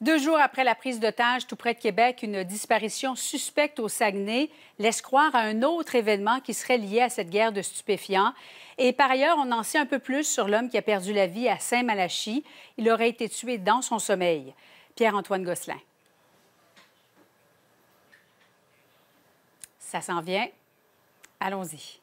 Deux jours après la prise d'otage tout près de Québec, une disparition suspecte au Saguenay laisse croire à un autre événement qui serait lié à cette guerre de stupéfiants. Et par ailleurs, on en sait un peu plus sur l'homme qui a perdu la vie à Saint-Malachie. Il aurait été tué dans son sommeil. Pierre-Antoine Gosselin. Ça s'en vient. Allons-y.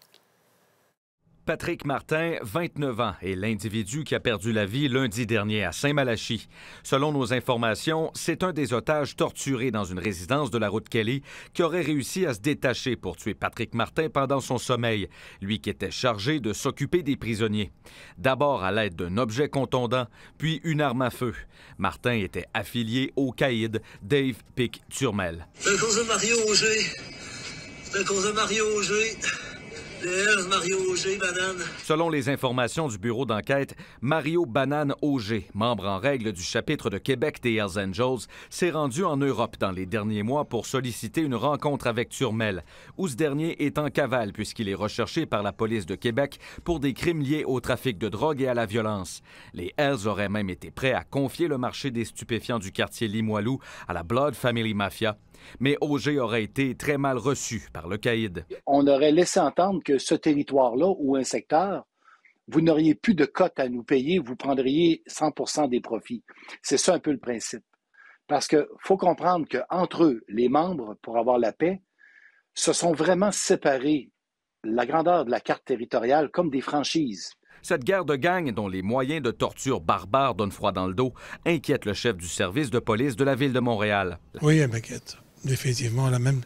Patrick Martin, 29 ans, est l'individu qui a perdu la vie lundi dernier à Saint-Malachie. Selon nos informations, c'est un des otages torturés dans une résidence de la route Kelly qui aurait réussi à se détacher pour tuer Patrick Martin pendant son sommeil, lui qui était chargé de s'occuper des prisonniers. D'abord à l'aide d'un objet contondant, puis une arme à feu. Martin était affilié au caïd Dave Pick Turmel. C'est de Mario Auger. C'est cause de Mario Auger. Selon les informations du bureau d'enquête, Mario Banane Auger, membre en règle du chapitre de Québec des Hells Angels, s'est rendu en Europe dans les derniers mois pour solliciter une rencontre avec Turmel, où ce dernier est en cavale puisqu'il est recherché par la police de Québec pour des crimes liés au trafic de drogue et à la violence. Les Hells auraient même été prêts à confier le marché des stupéfiants du quartier Limoilou à la Blood Family Mafia mais Auger aurait été très mal reçu par le caïd. On aurait laissé entendre que ce territoire-là ou un secteur, vous n'auriez plus de cote à nous payer, vous prendriez 100 des profits. C'est ça un peu le principe. Parce qu'il faut comprendre qu'entre eux, les membres, pour avoir la paix, se sont vraiment séparés la grandeur de la carte territoriale comme des franchises. Cette guerre de gangs, dont les moyens de torture barbares donnent froid dans le dos, inquiète le chef du service de police de la ville de Montréal. Oui, elle m'inquiète effectivement, la a même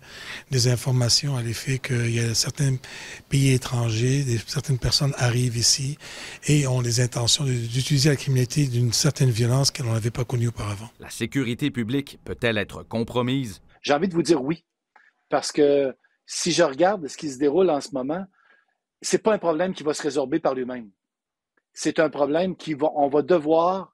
des informations à l'effet qu'il y a certains pays étrangers, certaines personnes arrivent ici et ont les intentions d'utiliser la criminalité d'une certaine violence qu'elles n'avait pas connue auparavant. La sécurité publique peut-elle être compromise? J'ai envie de vous dire oui, parce que si je regarde ce qui se déroule en ce moment, c'est pas un problème qui va se résorber par lui-même. C'est un problème qui va, on va devoir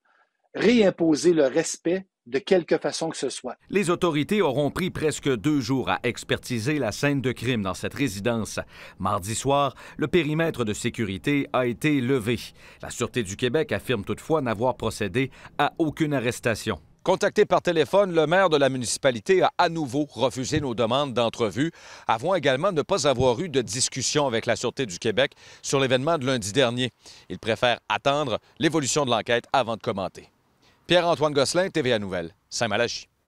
réimposer le respect de quelque façon que ce soit. Les autorités auront pris presque deux jours à expertiser la scène de crime dans cette résidence. Mardi soir, le périmètre de sécurité a été levé. La Sûreté du Québec affirme toutefois n'avoir procédé à aucune arrestation. Contacté par téléphone, le maire de la municipalité a à nouveau refusé nos demandes d'entrevue, avant également ne pas avoir eu de discussion avec la Sûreté du Québec sur l'événement de lundi dernier. Il préfère attendre l'évolution de l'enquête avant de commenter. Pierre-Antoine Gosselin, TVA Nouvelle, Saint-Malachie.